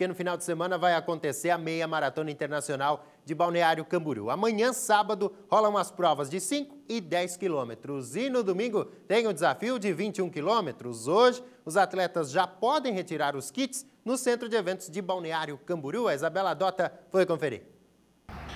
porque no final de semana vai acontecer a meia maratona internacional de Balneário Camboriú. Amanhã, sábado, rolam as provas de 5 e 10 quilômetros. E no domingo tem o desafio de 21 quilômetros. Hoje, os atletas já podem retirar os kits no Centro de Eventos de Balneário Camboriú. A Isabela Dota foi conferir.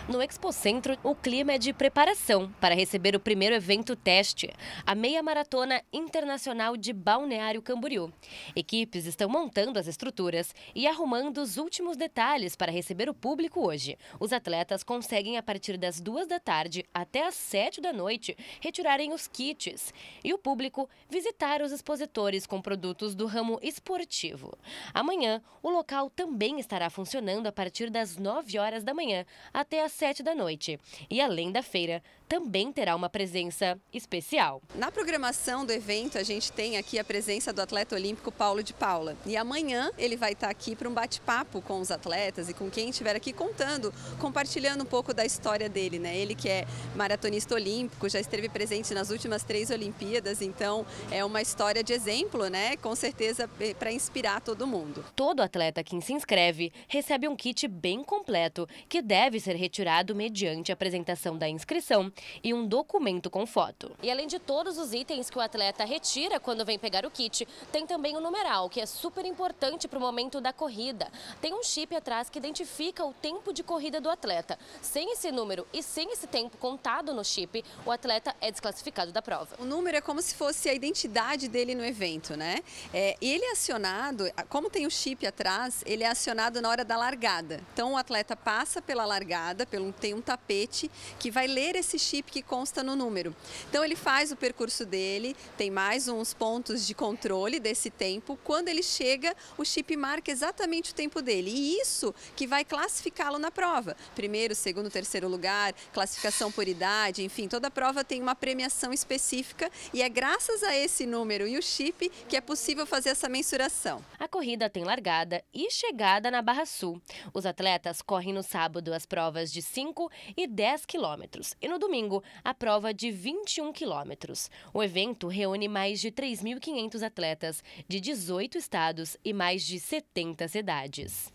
No Expo Centro, o clima é de preparação para receber o primeiro evento teste, a Meia Maratona Internacional de Balneário Camboriú. Equipes estão montando as estruturas e arrumando os últimos detalhes para receber o público hoje. Os atletas conseguem, a partir das duas da tarde até às sete da noite, retirarem os kits e o público visitar os expositores com produtos do ramo esportivo. Amanhã, o local também estará funcionando a partir das nove horas da manhã até às sete da noite. E além da feira, também terá uma presença especial. Na programação do evento, a gente tem aqui a presença do atleta olímpico Paulo de Paula. E amanhã ele vai estar aqui para um bate-papo com os atletas e com quem estiver aqui contando, compartilhando um pouco da história dele, né? Ele que é maratonista olímpico, já esteve presente nas últimas três Olimpíadas, então é uma história de exemplo, né? Com certeza eh, para inspirar todo mundo. Todo atleta que se inscreve recebe um kit bem completo que deve ser retirado capturado mediante apresentação da inscrição e um documento com foto. E além de todos os itens que o atleta retira quando vem pegar o kit, tem também o numeral, que é super importante para o momento da corrida. Tem um chip atrás que identifica o tempo de corrida do atleta. Sem esse número e sem esse tempo contado no chip, o atleta é desclassificado da prova. O número é como se fosse a identidade dele no evento, né? É, ele é acionado, como tem o chip atrás, ele é acionado na hora da largada. Então o atleta passa pela largada, pelo, tem um tapete que vai ler esse chip que consta no número. Então ele faz o percurso dele, tem mais uns pontos de controle desse tempo. Quando ele chega, o chip marca exatamente o tempo dele. E isso que vai classificá-lo na prova. Primeiro, segundo, terceiro lugar, classificação por idade, enfim, toda prova tem uma premiação específica e é graças a esse número e o chip que é possível fazer essa mensuração. A corrida tem largada e chegada na Barra Sul. Os atletas correm no sábado as provas de 5 e 10 quilômetros e no domingo a prova de 21 quilômetros. O evento reúne mais de 3.500 atletas de 18 estados e mais de 70 cidades.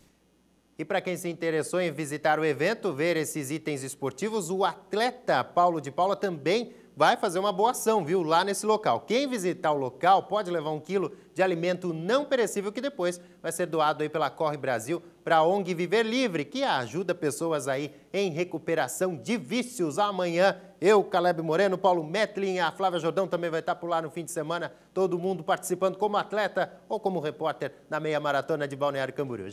E para quem se interessou em visitar o evento, ver esses itens esportivos, o atleta Paulo de Paula também vai fazer uma boa ação, viu, lá nesse local. Quem visitar o local pode levar um quilo de alimento não perecível que depois vai ser doado aí pela Corre Brasil para a ONG Viver Livre, que ajuda pessoas aí em recuperação de vícios. Amanhã, eu, Caleb Moreno, Paulo Metlin, a Flávia Jordão também vai estar por lá no fim de semana, todo mundo participando como atleta ou como repórter na meia maratona de Balneário Camboriú.